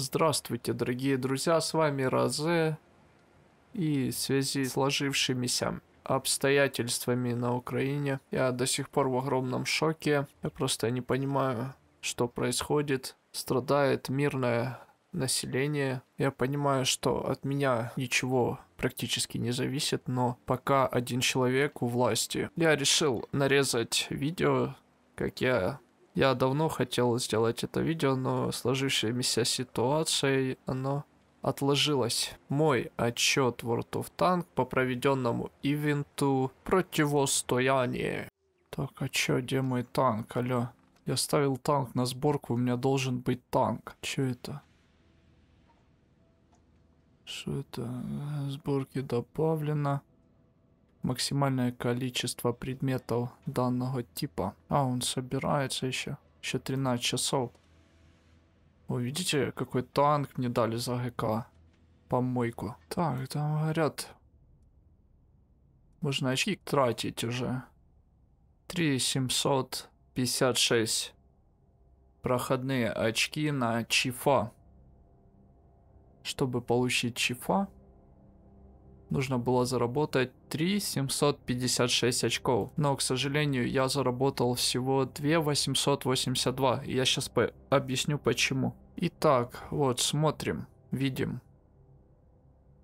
Здравствуйте, дорогие друзья, с вами Розе. И в связи с сложившимися обстоятельствами на Украине, я до сих пор в огромном шоке. Я просто не понимаю, что происходит. Страдает мирное население. Я понимаю, что от меня ничего практически не зависит, но пока один человек у власти. Я решил нарезать видео, как я я давно хотел сделать это видео, но сложившаяся ситуация, оно отложилось. Мой отчет World of Tank по проведенному ивенту противостояние. Так, а чё, где мой танк, алё? Я ставил танк на сборку, у меня должен быть танк. Чё это? Что это? Э, сборки добавлено максимальное количество предметов данного типа. А, он собирается еще. Еще 13 часов. О, видите, какой танк мне дали за ГК. Помойку. Так, там говорят... Можно очки тратить уже. 3756 проходные очки на чифа. Чтобы получить чифа, нужно было заработать 3 756 очков. Но, к сожалению, я заработал всего 2 882. И я сейчас по объясню почему. Итак, вот смотрим, видим.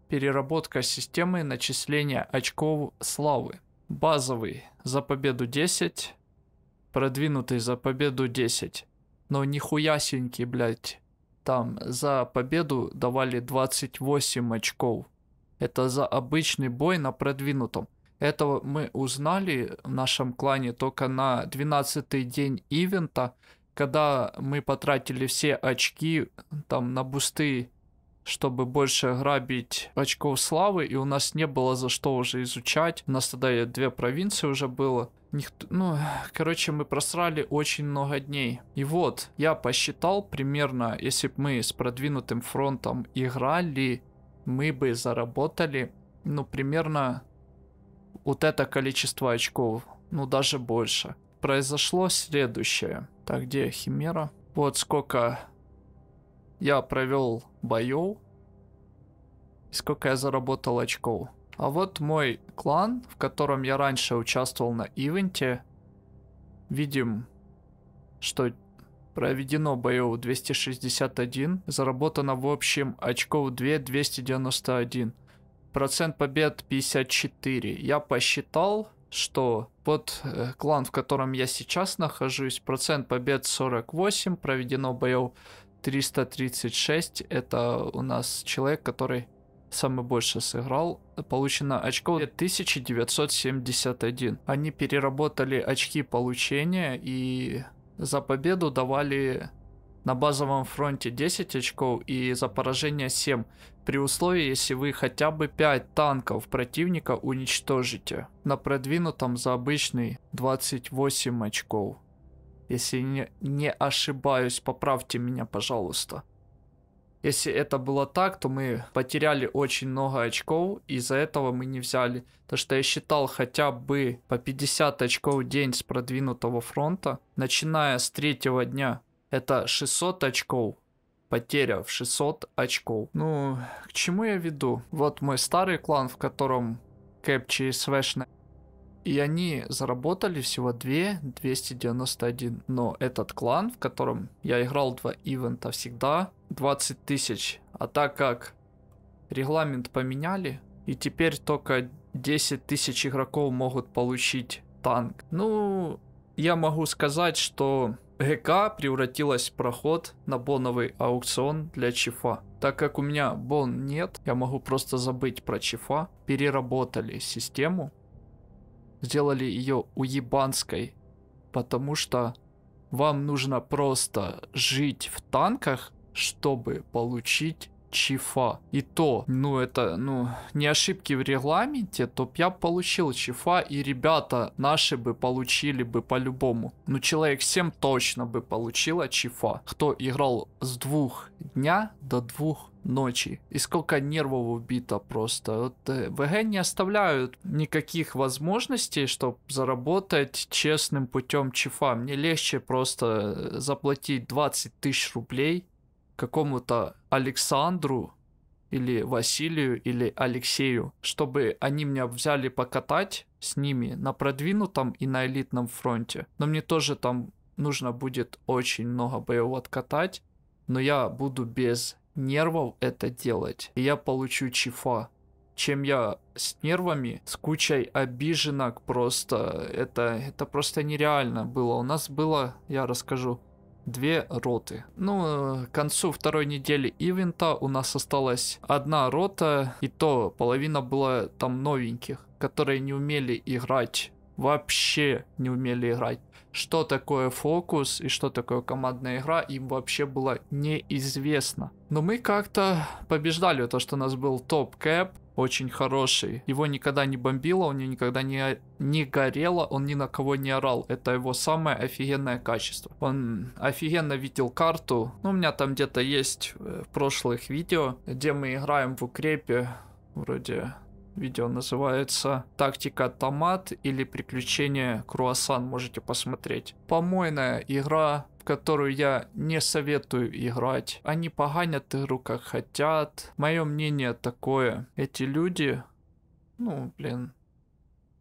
Переработка системы начисления очков славы. Базовый за победу 10, продвинутый за победу 10. Но нихуясенький, блядь. Там за победу давали 28 очков это за обычный бой на продвинутом. Этого мы узнали в нашем клане только на 12-й день ивента, когда мы потратили все очки там на бусты, чтобы больше грабить очков славы, и у нас не было за что уже изучать. У нас тогда две провинции уже было. Никто, ну, короче, мы просрали очень много дней. И вот, я посчитал примерно, если бы мы с продвинутым фронтом играли мы бы заработали, ну, примерно вот это количество очков, ну, даже больше. Произошло следующее. Так, где Химера? Вот сколько я провел боев, сколько я заработал очков. А вот мой клан, в котором я раньше участвовал на ивенте, видим, что Проведено боев 261, заработано в общем очков 2291, Процент побед 54. Я посчитал, что вот э, клан, в котором я сейчас нахожусь, процент побед 48, проведено боев 336. Это у нас человек, который самый больше сыграл. Получено очков 1971. Они переработали очки получения и за победу давали на базовом фронте 10 очков и за поражение 7, при условии, если вы хотя бы 5 танков противника уничтожите. На продвинутом за обычный 28 очков. Если не, не ошибаюсь, поправьте меня, пожалуйста. Если это было так, то мы потеряли очень много очков, из-за этого мы не взяли. То, что я считал хотя бы по 50 очков в день с продвинутого фронта, начиная с третьего дня, это 600 очков, потеря в 600 очков. Ну, к чему я веду? Вот мой старый клан, в котором кэп ЧСВшная и они заработали всего 2 291. Но этот клан, в котором я играл два ивента всегда, 20 тысяч. А так как регламент поменяли, и теперь только 10 тысяч игроков могут получить танк. Ну, я могу сказать, что ГК превратилась в проход на боновый аукцион для чифа. Так как у меня бон нет, я могу просто забыть про чифа. Переработали систему, сделали ее уебанской, потому что вам нужно просто жить в танках, чтобы получить чифа. И то, ну это, ну, не ошибки в регламенте, то я получил чифа, и ребята наши бы получили бы по-любому. Ну, человек 7 точно бы получила чифа. Кто играл с двух дня до двух ночи. И сколько нервов убито просто. Вот, э, ВГ не оставляют никаких возможностей, чтобы заработать честным путем чифа. Мне легче просто э, заплатить 20 тысяч рублей какому-то Александру или Василию или Алексею, чтобы они меня взяли покатать с ними на продвинутом и на элитном фронте. Но мне тоже там нужно будет очень много боев откатать, но я буду без нервов это делать, и я получу чифа. Чем я с нервами, с кучей обиженок просто, это, это просто нереально было. У нас было, я расскажу, две роты. Ну, э, к концу второй недели ивента у нас осталась одна рота, и то половина была там новеньких, которые не умели играть, вообще не умели играть. Что такое фокус и что такое командная игра, им вообще было неизвестно. Но мы как-то побеждали, то что у нас был топ-кэп, очень хороший. Его никогда не бомбило, у него никогда не, не горело, он ни на кого не орал. Это его самое офигенное качество. Он офигенно видел карту. Ну, у меня там где-то есть э, в прошлых видео, где мы играем в укрепе. Вроде видео называется «Тактика томат» или «Приключения круассан», можете посмотреть. Помойная игра, которую я не советую играть. Они поганят игру как хотят. Мое мнение такое. Эти люди, ну, блин,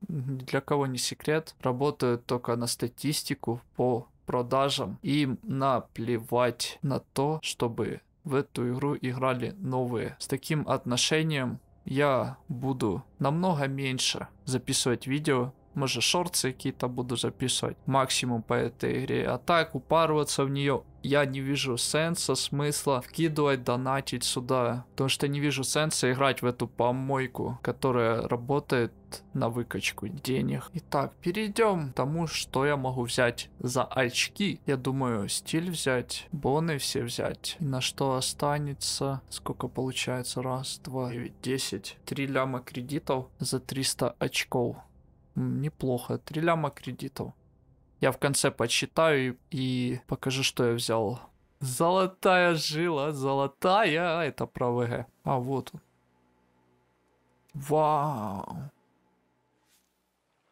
для кого не секрет, работают только на статистику по продажам. Им наплевать на то, чтобы в эту игру играли новые. С таким отношением я буду намного меньше записывать видео, может шорты какие-то буду записывать. Максимум по этой игре. А так, упарываться в нее я не вижу сенса, смысла вкидывать, донатить сюда. Потому что не вижу сенса играть в эту помойку, которая работает на выкачку денег. Итак, перейдем к тому, что я могу взять за очки. Я думаю, стиль взять, боны все взять. И на что останется? Сколько получается? Раз, два, девять, десять. Три ляма кредитов за 300 очков. Неплохо. Три ляма кредитов. Я в конце подсчитаю и, и покажу, что я взял. Золотая жила, золотая. Это про ВГ. А, вот он. Вау.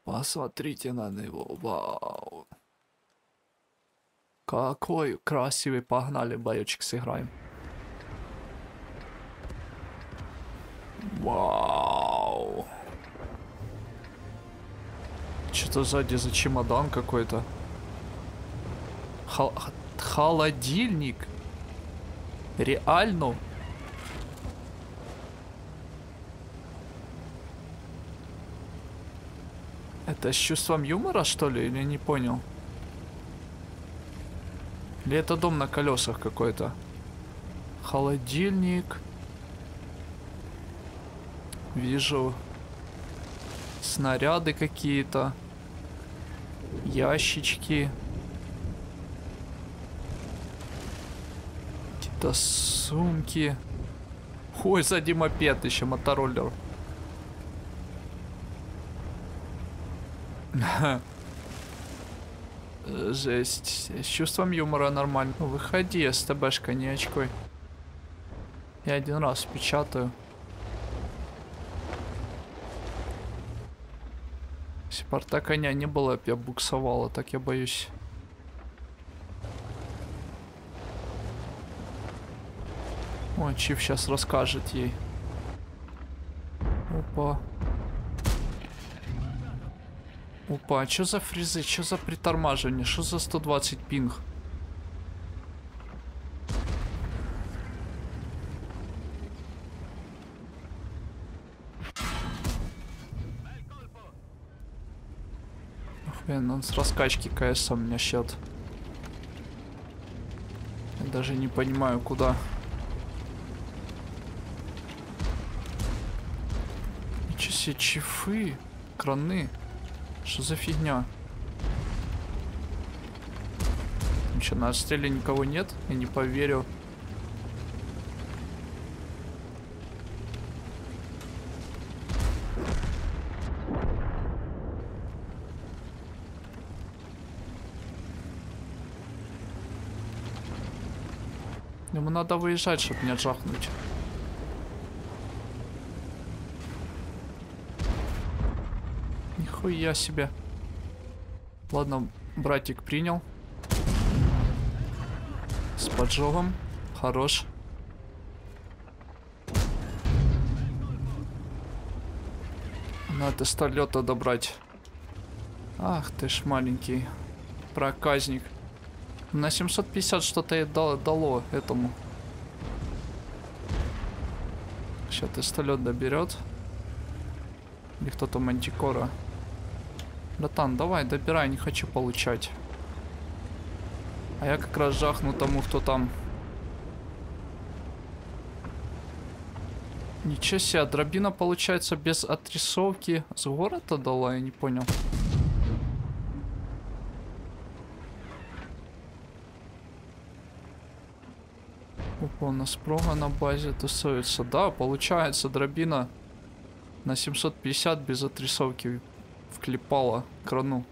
Посмотрите на него. Вау. Какой красивый. Погнали, боечек сыграем. Вау. Что-то сзади за чемодан какой-то. Хол холодильник. Реально? Это с чувством юмора, что ли? Я не понял? Или это дом на колесах какой-то? Холодильник. Вижу. Снаряды какие-то ящички. Какие-то сумки. Ой, сзади мопед еще, мотороллер. Жесть. С чувством юмора нормально. Выходи, СТБшка, не очкой. Я один раз печатаю. Порта коня не было, я буксовала, так я боюсь. О, Чиф сейчас расскажет ей. Опа. Опа, а что за фризы, что за притормаживание, что за 120 пинг? Блин, он с раскачки КС у меня счет. Я даже не понимаю, куда. Ничего себе, чифы, краны. Что за фигня? Ничего, на отстреле никого нет, я не поверю. Ему надо выезжать, чтобы не отжахнуть. Нихуя себе. Ладно, братик принял. С поджогом. Хорош. Надо столета добрать. Ах ты ж маленький проказник. На 750 что-то дало этому. Сейчас тестолет доберет. Или кто то мантикора. Братан, давай, добирай, не хочу получать. А я как раз жахну тому, кто там. Ничего себе, дробина получается без отрисовки. С города дала, я не понял. О, нас прога на базе тусуется. Да, получается, дробина на 750 без отрисовки вклепала крону.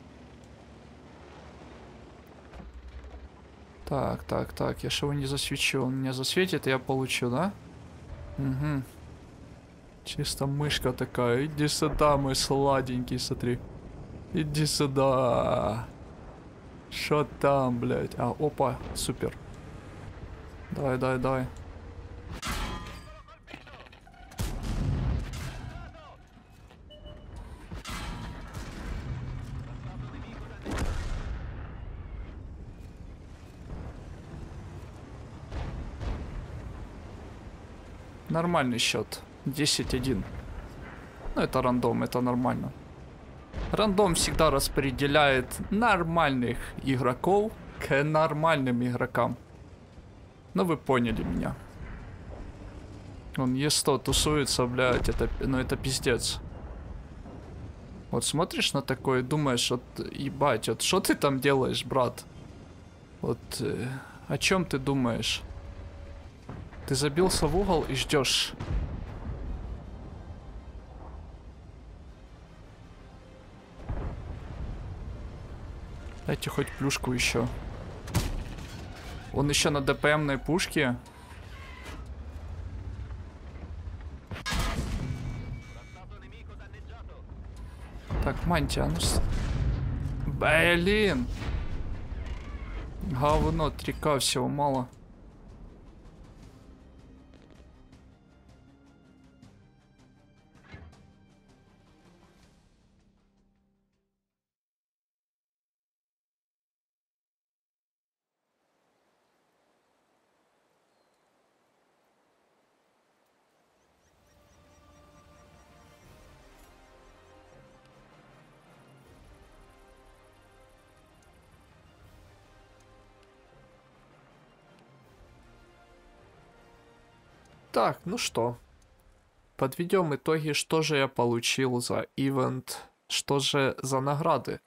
Так, так, так, я же его не засвечу. Он меня засветит, я получу, да? Угу. Чисто мышка такая. Иди сюда, мой сладенький, смотри. Иди сюда. Что там, блядь? А, опа, супер. Давай, давай, давай. Нормальный счет. 10-1. Ну это рандом, это нормально. Рандом всегда распределяет нормальных игроков к нормальным игрокам. Ну вы поняли меня. Он Е100 тусуется, блядь, это, ну это пиздец. Вот смотришь на такое и думаешь, вот ебать, вот что ты там делаешь, брат? Вот э, о чем ты думаешь? Ты забился в угол и ждешь. Дайте хоть плюшку еще. Он еще на ДПМной пушке. Так, мантия, а ну Блин! Говно, 3К всего мало. Так, ну что. Подведем итоги, что же я получил за ивент, что же за награды.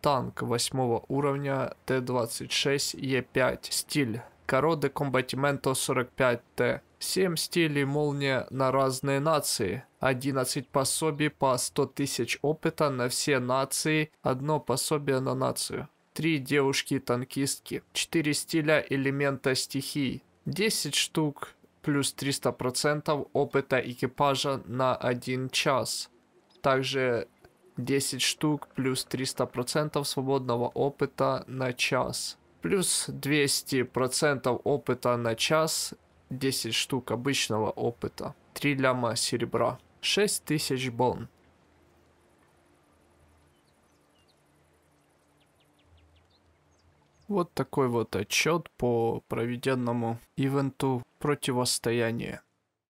Танк 8 уровня Т-26 Е5 стиль. Короды Комбатименто 45Т. 7 стилей молния на разные нации, 11 пособий по 100 тысяч опыта на все нации, одно пособие на нацию три девушки-танкистки, четыре стиля элемента стихий, 10 штук плюс 300% опыта экипажа на один час. Также 10 штук плюс 300% свободного опыта на час. Плюс 200% опыта на час, 10 штук обычного опыта, 3 ляма серебра, 6000 бон. Вот такой вот отчет по проведенному ивенту противостояния.